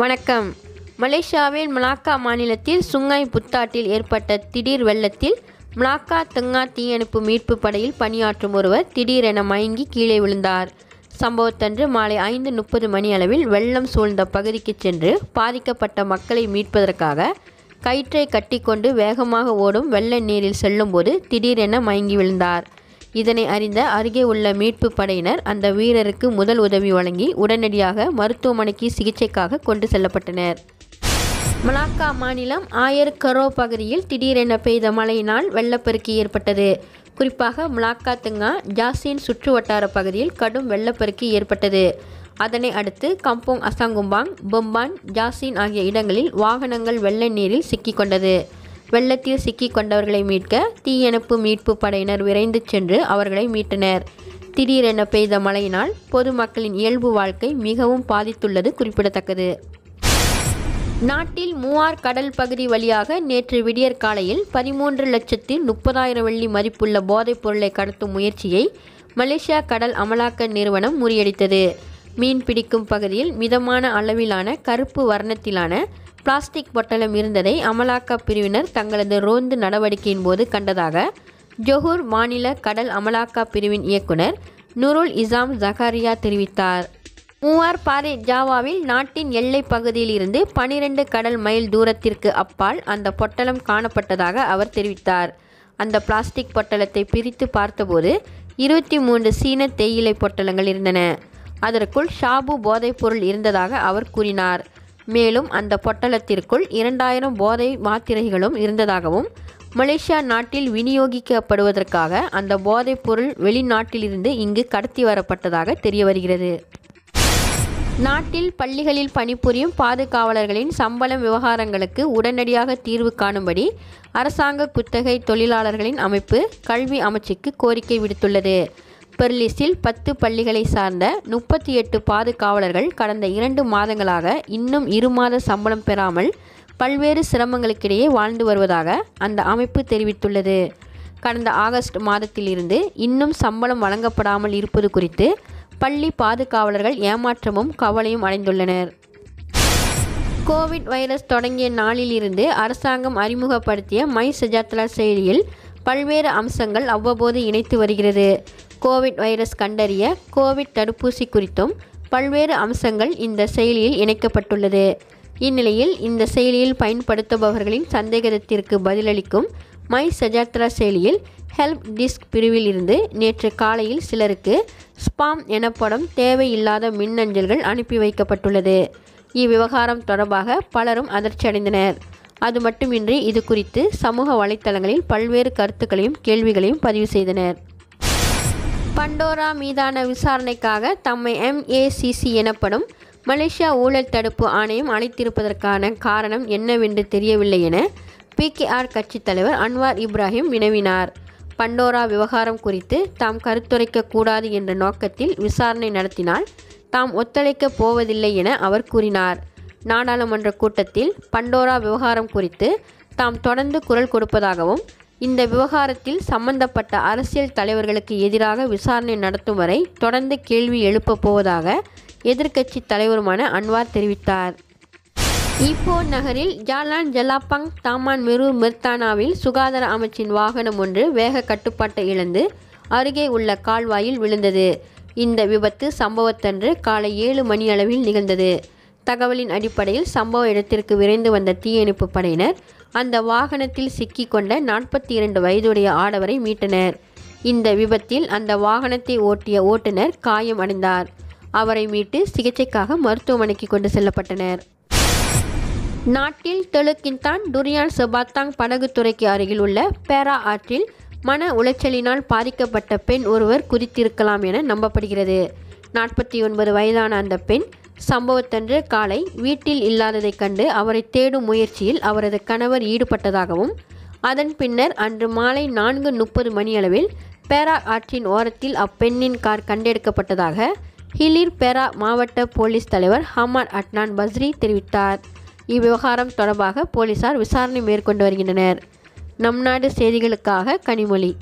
வணக்கம் மலேசியாவில் மலாக்கா மாநிலத்தில் சுங்காய் புத்தாட்டில் ஏற்பட்ட திடீர் வெள்ளத்தில் மலாக்கா தங்கா தீயணைப்பு மீட்பு படையில் பணியாற்றும் ஒருவர் திடீரென மயங்கி கீழே விழுந்தார் சம்பவத்தன்று மாலை ஐந்து முப்பது மணி அளவில் வெள்ளம் சூழ்ந்த பகுதிக்கு சென்று பாதிக்கப்பட்ட மக்களை மீட்பதற்காக கயிற்றை கட்டிக்கொண்டு வேகமாக ஓடும் வெள்ள நீரில் செல்லும்போது திடீரென மயங்கி விழுந்தார் இதனை அறிந்த அருகே உள்ள மீட்பு படையினர் அந்த வீரருக்கு முதல் உதவி வழங்கி உடனடியாக மருத்துவமனைக்கு சிகிச்சைக்காக கொண்டு செல்லப்பட்டனர் மலாக்கா மாநிலம் ஆயர் கரோ பகுதியில் திடீரென பெய்த மழையினால் வெள்ளப்பெருக்கு ஏற்பட்டது குறிப்பாக மலாக்கா துங்கா ஜாசின் சுற்று வட்டார பகுதியில் கடும் வெள்ளப்பெருக்கு ஏற்பட்டது அதனை அடுத்து கம்போங் அசாங்கும்பாங் பொம்பான் ஜாசின் ஆகிய இடங்களில் வாகனங்கள் வெள்ள நீரில் சிக்கிக்கொண்டது வெள்ளத்தில் சிக்கி கொண்டவர்களை மீட்க தீயணைப்பு மீட்பு படையினர் விரைந்து சென்று அவர்களை மீட்டனர் திடீரென பெய்த மழையினால் பொதுமக்களின் இயல்பு வாழ்க்கை மிகவும் பாதித்துள்ளது குறிப்பிடத்தக்கது நாட்டில் மூவார் கடல் பகுதி வழியாக நேற்று விடியற் காலையில் பதிமூன்று லட்சத்தி முப்பதாயிரம் வெள்ளி மதிப்புள்ள போதைப் பொருளை கடத்தும் முயற்சியை மலேசியா கடல் அமலாக்க நிறுவனம் முறியடித்தது மீன் பிடிக்கும் பகுதியில் மிதமான அளவிலான கருப்பு வர்ணத்திலான பிளாஸ்டிக் பொட்டலம் இருந்ததை அமலாக்க பிரிவினர் தங்களது ரோந்து நடவடிக்கையின் போது கண்டதாக ஜொஹூர் மாநில கடல் அமலாக்க பிரிவின் இயக்குனர் நுருல் இசாம் ஜகாரியா தெரிவித்தார் மூவார் பாறை ஜாவாவில் நாட்டின் எல்லை பகுதியில் இருந்து பனிரெண்டு கடல் மைல் தூரத்திற்கு அப்பால் அந்த பொட்டலம் காணப்பட்டதாக அவர் தெரிவித்தார் அந்த பிளாஸ்டிக் பொட்டலத்தை பிரித்து பார்த்தபோது இருபத்தி மூன்று சீன தேயிலை பொட்டலங்கள் இருந்தன அதற்குள் ஷாபு போதைப்பொருள் இருந்ததாக அவர் கூறினார் மேலும் அந்த பொட்டலத்திற்குள் இரண்டாயிரம் போதை மாத்திரைகளும் இருந்ததாகவும் மலேசியா நாட்டில் விநியோகிக்கப்படுவதற்காக அந்த போதைப் பொருள் வெளிநாட்டிலிருந்து இங்கு கடத்தி வரப்பட்டதாக தெரிய வருகிறது நாட்டில் பள்ளிகளில் பணிபுரியும் பாதுகாவலர்களின் சம்பளம் விவகாரங்களுக்கு உடனடியாக தீர்வு காணும்படி அரசாங்க குத்தகை தொழிலாளர்களின் அமைப்பு கல்வி அமைச்சுக்கு கோரிக்கை விடுத்துள்ளது பெர்லிஸில் பத்து பள்ளிகளை சார்ந்த முப்பத்தி எட்டு பாதுகாவலர்கள் கடந்த இரண்டு மாதங்களாக இன்னும் இரு மாத சம்பளம் பெறாமல் பல்வேறு சிரமங்களுக்கிடையே வாழ்ந்து வருவதாக அந்த அமைப்பு தெரிவித்துள்ளது கடந்த ஆகஸ்ட் மாதத்திலிருந்து இன்னும் சம்பளம் வழங்கப்படாமல் இருப்பது குறித்து பள்ளி பாதுகாவலர்கள் ஏமாற்றமும் கவலையும் அடைந்துள்ளனர் கோவிட் வைரஸ் தொடங்கிய நாளிலிருந்து அரசாங்கம் அறிமுகப்படுத்திய மை சஜாத்ரா செயலியில் பல்வேறு அம்சங்கள் அவ்வப்போது இணைத்து வருகிறது கோவிட் வைரஸ் கண்டறிய கோவிட் தடுப்பூசி குறித்தும் பல்வேறு அம்சங்கள் இந்த செயலியில் இணைக்கப்பட்டுள்ளது இந்நிலையில் இந்த செயலியில் பயன்படுத்துபவர்களின் சந்தேகத்திற்கு பதிலளிக்கும் மை சஜாத்ரா செயலியில் ஹெல்ப் டிஸ்க் பிரிவில் இருந்து நேற்று காலையில் சிலருக்கு ஸ்பாம் எனப்படும் தேவையில்லாத மின்னஞ்சல்கள் அனுப்பி வைக்கப்பட்டுள்ளது இவ்விவகாரம் தொடர்பாக பலரும் அதிர்ச்சியடைந்தனர் அது மட்டுமின்றி இது குறித்து சமூக வலைத்தளங்களில் பல்வேறு கருத்துக்களையும் கேள்விகளையும் பதிவு செய்தனர் பண்டோரா மீதான விசாரணைக்காக தம்மை எம்ஏசிசி எனப்படும் மலேசியா ஊழல் தடுப்பு ஆணையம் அழைத்திருப்பதற்கான காரணம் என்னவென்று தெரியவில்லை என பிகேஆர் கட்சித் தலைவர் அன்வார் இப்ராஹிம் வினவினார் பண்டோரா விவகாரம் குறித்து தாம் கருத்துரைக்க கூடாது என்ற நோக்கத்தில் விசாரணை நடத்தினால் தாம் ஒத்துழைக்கப் போவதில்லை என அவர் கூறினார் நாடாளுமன்ற கூட்டத்தில் பண்டோரா விவகாரம் குறித்து தாம் தொடர்ந்து குரல் கொடுப்பதாகவும் இந்த விவகாரத்தில் சம்பந்தப்பட்ட அரசியல் தலைவர்களுக்கு எதிராக விசாரணை நடத்தும் வரை தொடர்ந்து கேள்வி எழுப்பப் போவதாக எதிர்க்கட்சி தலைவருமான அன்வார் தெரிவித்தார் ஈப்போ நகரில் ஜாலான் ஜலாப்பங் தாமான் மெரு மெர்தானாவில் சுகாதார அமைச்சின் வாகனம் ஒன்று வேக கட்டுப்பாட்டை இழந்து அருகே உள்ள கால்வாயில் விழுந்தது இந்த விபத்து சம்பவத்தன்று காலை ஏழு மணி அளவில் நிகழ்ந்தது தகவலின் அடிப்படையில் சம்பவ இடத்திற்கு விரைந்து வந்த தீயணைப்பு படையினர் அந்த வாகனத்தில் சிக்கிக்கொண்ட நாற்பத்தி இரண்டு வயதுடைய ஆடவரை மீட்டனர் இந்த விபத்தில் அந்த வாகனத்தை ஓட்டிய ஓட்டுநர் காயம் அடைந்தார் அவரை மீட்டு சிகிச்சைக்காக மருத்துவமனைக்கு கொண்டு செல்லப்பட்டனர் நாட்டில் தெலுக்கின்தான் டுரியான் செபாத்தாங் படகுத்துறைக்கு அருகில் உள்ள பேரா ஆற்றில் மன உளைச்சலினால் பாதிக்கப்பட்ட பெண் ஒருவர் குறித்திருக்கலாம் என நம்பப்படுகிறது நாற்பத்தி ஒன்பது வயதான அந்த பெண் சம்பவத்தன்று காலை வீட்டில் இல்லாததைக் கண்டு அவரை தேடும் முயற்சியில் அவரது கணவர் ஈடுபட்டதாகவும் அதன் பின்னர் அன்று மாலை நான்கு முப்பது மணியளவில் பேரா ஆற்றின் ஓரத்தில் அப்பெண்ணின் கார் கண்டெடுக்கப்பட்டதாக ஹிலிர் பேரா மாவட்ட போலீஸ் தலைவர் ஹமார் அட்னான் பஸ்ரி தெரிவித்தார் இவ்விவகாரம் தொடர்பாக போலீசார் விசாரணை மேற்கொண்டு வருகின்றனர் நம் நாடு செய்திகளுக்காக கனிமொழி